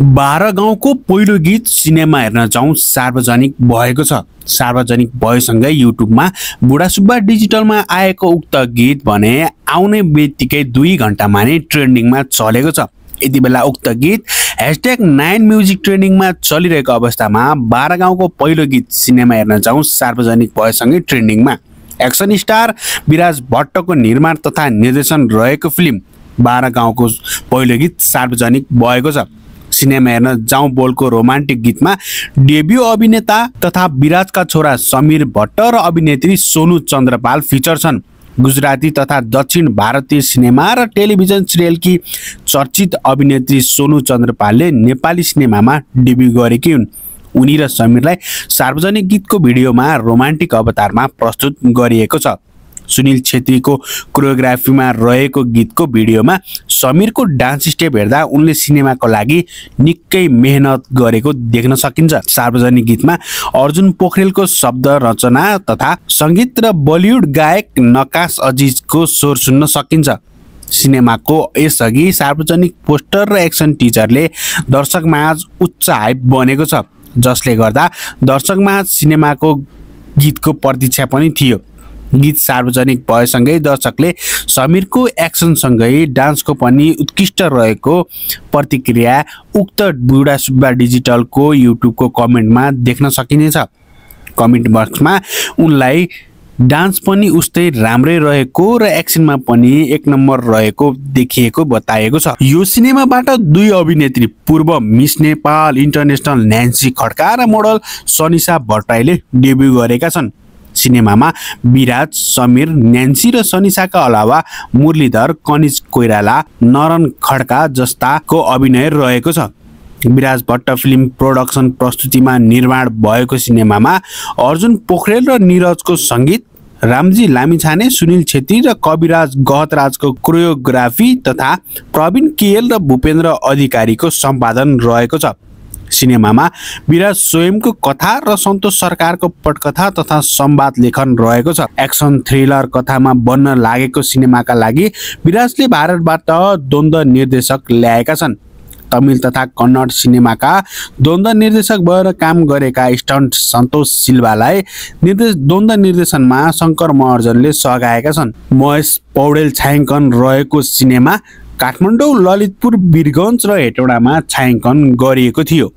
बाह्र गाउँको पहिलो गीत सिनेमा हेर्न जाउँ सार्वजनिक भएको छ सार्वजनिक भएसँगै युट्युबमा बुढा सुब्बा डिजिटलमा आएको उक्त गीत भने आउने बित्तिकै दुई घन्टामा नै ट्रेन्डिङमा चलेको छ यति बेला उक्त गीत ह्यासट्याग नाइन म्युजिक ट्रेन्डिङमा चलिरहेको अवस्थामा बाह्र गाउँको पहिलो गीत सिनेमा हेर्न जाउँ सार्वजनिक भएसँगै ट्रेन्डिङमा एक्सन स्टार विराज भट्टको निर्माण तथा निर्देशन रहेको फिल्म बाह्र गाउँको पहिलो गीत सार्वजनिक भएको छ सिनेमा हेर्न जाउँ बोलको रोमान्टिक गीतमा डेब्यु अभिनेता तथा विराजका छोरा समीर भट्ट र अभिनेत्री सोनु चन्द्रपाल फिचर छन् गुजराती तथा दक्षिण भारतीय सिनेमा र टेलिभिजन सिरियलकी चर्चित अभिनेत्री सोनु चन्द्रपालले नेपाली सिनेमामा डेब्यु गरेकी हुन् उनी र समीरलाई सार्वजनिक गीतको भिडियोमा रोमान्टिक अवतारमा प्रस्तुत गरिएको छ सुनिल छेत्रीको कोरियोग्राफीमा रहेको गीतको भिडियोमा समीरको डान्स स्टेप हेर्दा उनले सिनेमाको लागि निकै मेहनत गरेको देख्न सकिन्छ सार्वजनिक गीतमा अर्जुन पोखरेलको शब्द रचना तथा सङ्गीत र बलिउड गायक नकाश अजिजको स्वर सुन्न सकिन्छ सिनेमाको यसअघि सार्वजनिक पोस्टर र एक्सन टिचरले दर्शकमाझ उच्च हाइप बनेको छ जसले गर्दा दर्शकमाझ सिनेमाको गीतको प्रतीक्षा पनि थियो गीत सार्वजनिक भएसँगै दर्शकले समीरको एक्सनसँगै डान्सको पनि उत्कृष्ट रहेको प्रतिक्रिया उक्त बुढा सुब्बा डिजिटलको युट्युबको कमेन्टमा देख्न सकिनेछ कमेन्ट बक्समा उनलाई डान्स पनि उस्तै राम्रै रहेको र एक्सनमा पनि एक नम्बर रहेको देखिएको बताएको छ यो सिनेमाबाट दुई अभिनेत्री पूर्व Miss Nepal International Nancy Khadka र मोडल सनिसा भट्टराईले डेब्यू गरेका छन् सिनेमामा विराज समीर न्यान्सी र सनिसाका अलावा मुरलीधर कनिज कोइराला नरन खड्का जस्ताको अभिनय रहेको छ विराज भट्ट फिल्म प्रोडक्सन प्रस्तुतिमा निर्माण भएको सिनेमामा अर्जुन पोखरेल र निरजको सङ्गीत रामजी लामिछाने सुनिल छेत्री र कविराज गहतराजको कोरियोग्राफी तथा प्रवीण केएल र भूपेन्द्र अधिकारीको सम्पादन रहेको छ सिनेमामा विराज स्वयंको कथा र सन्तोष सरकारको पटकथा तथा सम्वाद लेखन रहेको छ एक्सन थ्रिलर कथामा बन्न लागेको सिनेमाका लागि विराजले भारतबाट द्वन्द्व निर्देशक ल्याएका छन् तमिल तथा कन्नड सिनेमाका द्वन्द्व निर्देशक भएर काम गरेका स्टन्ट सन्तोष सिल्वालाई निर्देश द्वन्द्व निर्देशनमा शङ्कर महर्जनले सघाएका छन् महेश पौडेल छायाङ्कन रहेको सिनेमा काठमाडौँ ललितपुर वीरगञ्ज र हेटौडामा छायाङ्कन गरिएको थियो